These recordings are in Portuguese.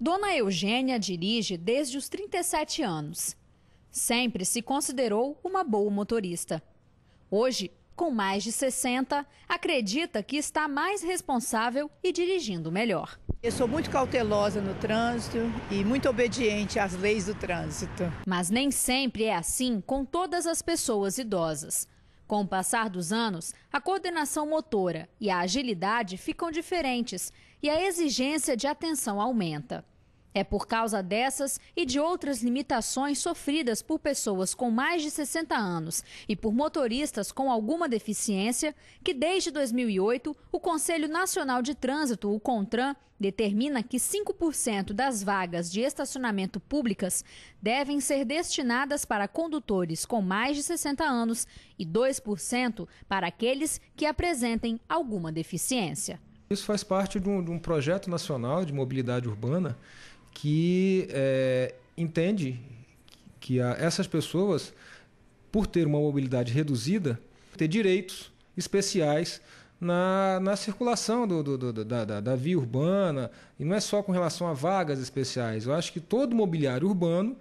Dona Eugênia dirige desde os 37 anos. Sempre se considerou uma boa motorista. Hoje, com mais de 60, acredita que está mais responsável e dirigindo melhor. Eu sou muito cautelosa no trânsito e muito obediente às leis do trânsito. Mas nem sempre é assim com todas as pessoas idosas. Com o passar dos anos, a coordenação motora e a agilidade ficam diferentes e a exigência de atenção aumenta. É por causa dessas e de outras limitações sofridas por pessoas com mais de 60 anos e por motoristas com alguma deficiência que, desde 2008, o Conselho Nacional de Trânsito, o CONTRAN, determina que 5% das vagas de estacionamento públicas devem ser destinadas para condutores com mais de 60 anos e 2% para aqueles que apresentem alguma deficiência. Isso faz parte de um, de um projeto nacional de mobilidade urbana que é, entende que a, essas pessoas, por ter uma mobilidade reduzida, ter direitos especiais na, na circulação do, do, do, da, da, da, via urbana, e não é só com relação a vagas especiais. Eu acho que todo mobiliário urbano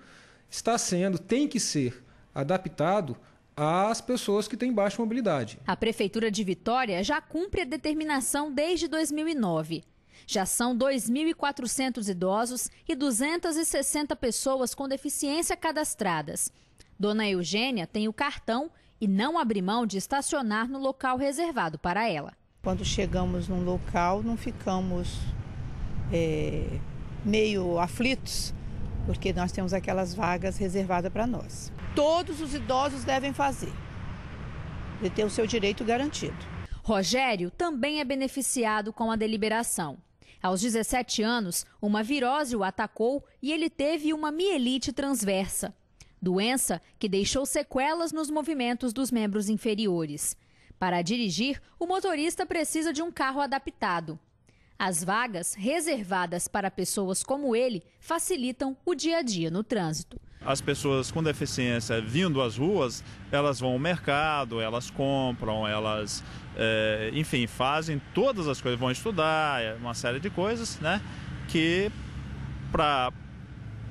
está sendo, tem que ser adaptado às pessoas que têm baixa mobilidade. A Prefeitura de Vitória já cumpre a determinação desde 2009. Já são 2.400 idosos e 260 pessoas com deficiência cadastradas. Dona Eugênia tem o cartão e não abre mão de estacionar no local reservado para ela. Quando chegamos num local, não ficamos é, meio aflitos, porque nós temos aquelas vagas reservadas para nós. Todos os idosos devem fazer, de ter o seu direito garantido. Rogério também é beneficiado com a deliberação. Aos 17 anos, uma virose o atacou e ele teve uma mielite transversa, doença que deixou sequelas nos movimentos dos membros inferiores. Para dirigir, o motorista precisa de um carro adaptado. As vagas reservadas para pessoas como ele facilitam o dia a dia no trânsito as pessoas com deficiência vindo às ruas, elas vão ao mercado, elas compram, elas, é, enfim, fazem todas as coisas, vão estudar, é uma série de coisas, né? Que para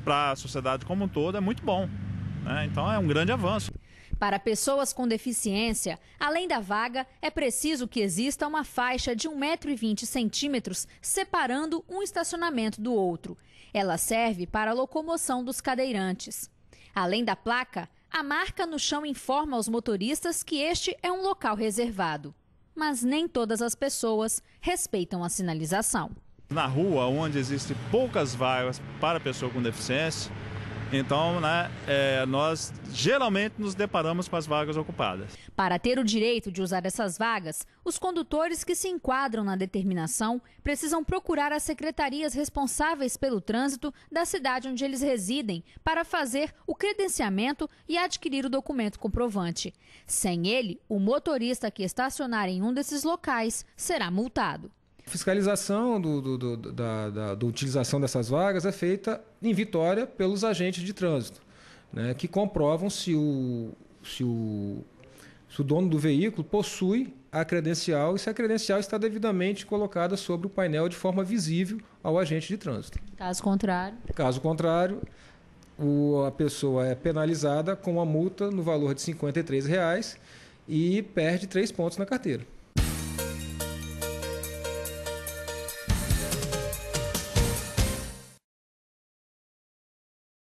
a sociedade como um todo é muito bom. Né? Então é um grande avanço. Para pessoas com deficiência, além da vaga, é preciso que exista uma faixa de 1,20m separando um estacionamento do outro. Ela serve para a locomoção dos cadeirantes. Além da placa, a marca no chão informa aos motoristas que este é um local reservado. Mas nem todas as pessoas respeitam a sinalização. Na rua, onde existem poucas vagas para pessoa com deficiência, então, né, é, nós geralmente nos deparamos com as vagas ocupadas. Para ter o direito de usar essas vagas, os condutores que se enquadram na determinação precisam procurar as secretarias responsáveis pelo trânsito da cidade onde eles residem para fazer o credenciamento e adquirir o documento comprovante. Sem ele, o motorista que estacionar em um desses locais será multado. Fiscalização do, do, do da, da do utilização dessas vagas é feita em Vitória pelos agentes de trânsito, né, que comprovam se o, se, o, se o dono do veículo possui a credencial e se a credencial está devidamente colocada sobre o painel de forma visível ao agente de trânsito. Caso contrário. Caso contrário, o, a pessoa é penalizada com uma multa no valor de R$ 53 reais e perde três pontos na carteira.